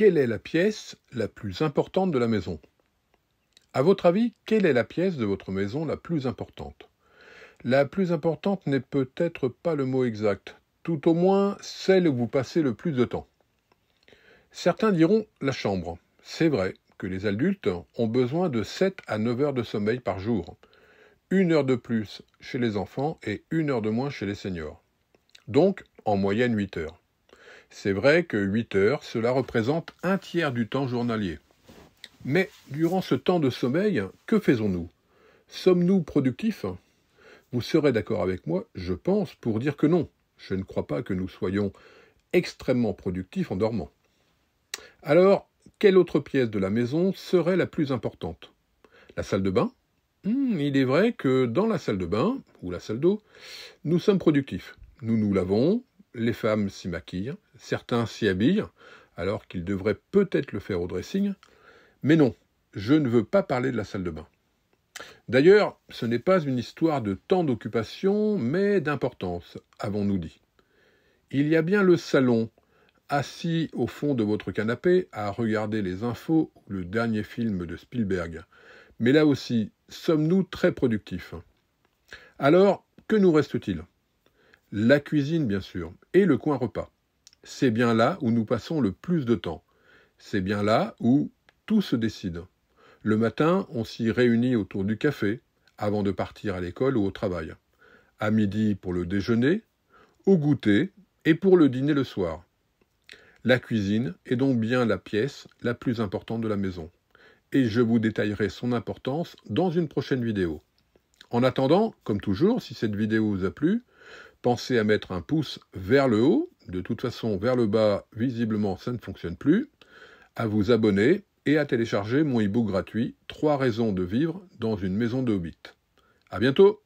quelle est la pièce la plus importante de la maison À votre avis, quelle est la pièce de votre maison la plus importante La plus importante n'est peut-être pas le mot exact, tout au moins celle où vous passez le plus de temps. Certains diront la chambre. C'est vrai que les adultes ont besoin de 7 à 9 heures de sommeil par jour, une heure de plus chez les enfants et une heure de moins chez les seniors. Donc, en moyenne 8 heures. C'est vrai que 8 heures, cela représente un tiers du temps journalier. Mais durant ce temps de sommeil, que faisons-nous Sommes-nous productifs Vous serez d'accord avec moi, je pense, pour dire que non. Je ne crois pas que nous soyons extrêmement productifs en dormant. Alors, quelle autre pièce de la maison serait la plus importante La salle de bain hmm, Il est vrai que dans la salle de bain, ou la salle d'eau, nous sommes productifs. Nous nous lavons, les femmes s'y maquillent, certains s'y habillent, alors qu'ils devraient peut-être le faire au dressing, mais non, je ne veux pas parler de la salle de bain. D'ailleurs, ce n'est pas une histoire de temps d'occupation, mais d'importance, avons-nous dit. Il y a bien le salon, assis au fond de votre canapé à regarder les infos ou le dernier film de Spielberg. Mais là aussi, sommes-nous très productifs Alors, que nous reste-t-il la cuisine bien sûr, et le coin repas. C'est bien là où nous passons le plus de temps. C'est bien là où tout se décide. Le matin, on s'y réunit autour du café, avant de partir à l'école ou au travail. À midi pour le déjeuner, au goûter et pour le dîner le soir. La cuisine est donc bien la pièce la plus importante de la maison. Et je vous détaillerai son importance dans une prochaine vidéo. En attendant, comme toujours, si cette vidéo vous a plu, Pensez à mettre un pouce vers le haut, de toute façon vers le bas, visiblement ça ne fonctionne plus, à vous abonner et à télécharger mon e-book gratuit 3 raisons de vivre dans une maison de hobbit. À bientôt